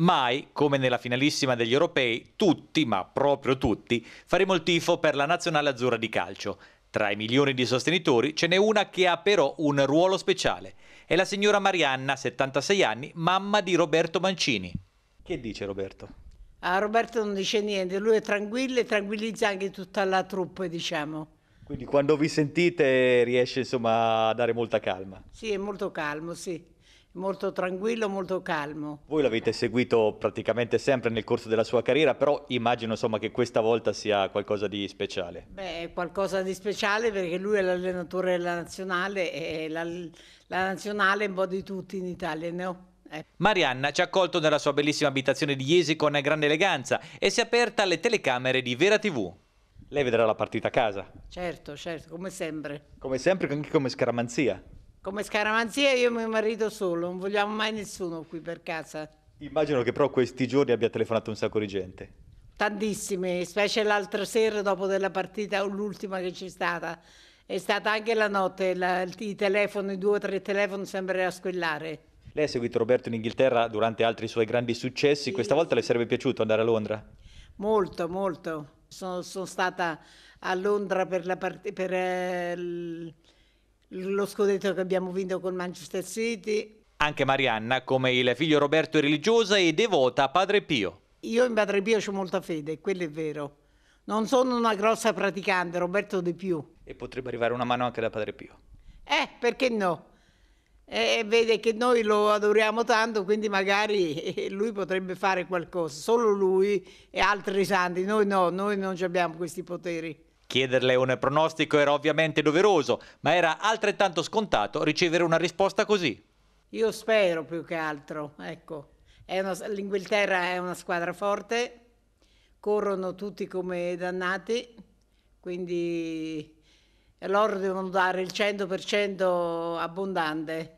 Mai, come nella finalissima degli europei, tutti, ma proprio tutti, faremo il tifo per la nazionale azzurra di calcio. Tra i milioni di sostenitori ce n'è una che ha però un ruolo speciale. È la signora Marianna, 76 anni, mamma di Roberto Mancini. Che dice Roberto? Ah, Roberto non dice niente, lui è tranquillo e tranquillizza anche tutta la troupe, diciamo. Quindi quando vi sentite riesce insomma a dare molta calma? Sì, è molto calmo, sì molto tranquillo, molto calmo. Voi l'avete seguito praticamente sempre nel corso della sua carriera, però immagino insomma, che questa volta sia qualcosa di speciale. Beh, è qualcosa di speciale perché lui è l'allenatore della nazionale e la, la nazionale è un po' di tutti in Italia, no? Eh. Marianna ci ha accolto nella sua bellissima abitazione di Iesi con grande eleganza e si è aperta alle telecamere di Vera TV. Lei vedrà la partita a casa? Certo, certo, come sempre. Come sempre, anche come scaramanzia. Come scaramanzia io e mio marito solo, non vogliamo mai nessuno qui per casa. Immagino che però questi giorni abbia telefonato un sacco di gente. Tantissime, specie l'altra sera dopo della partita o l'ultima che c'è stata. È stata anche la notte, la, i telefoni, due o tre telefoni sempre a squillare. Lei ha seguito Roberto in Inghilterra durante altri suoi grandi successi, sì, questa volta sì. le sarebbe piaciuto andare a Londra? Molto, molto. Sono, sono stata a Londra per la partita lo scudetto che abbiamo vinto con Manchester City. Anche Marianna, come il figlio Roberto, è religiosa e devota a Padre Pio. Io in Padre Pio ho molta fede, quello è vero. Non sono una grossa praticante, Roberto di più. E potrebbe arrivare una mano anche da Padre Pio. Eh, perché no? Eh, vede che noi lo adoriamo tanto, quindi magari lui potrebbe fare qualcosa, solo lui e altri santi. Noi no, noi non abbiamo questi poteri. Chiederle un pronostico era ovviamente doveroso, ma era altrettanto scontato ricevere una risposta così. Io spero più che altro, ecco. È una, L'Inghilterra è una squadra forte, corrono tutti come dannati, quindi loro devono dare il 100% abbondante